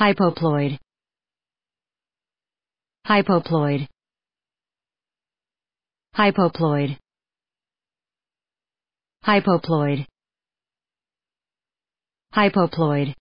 hypoploid hypoploid hypoploid hypoploid hypoploid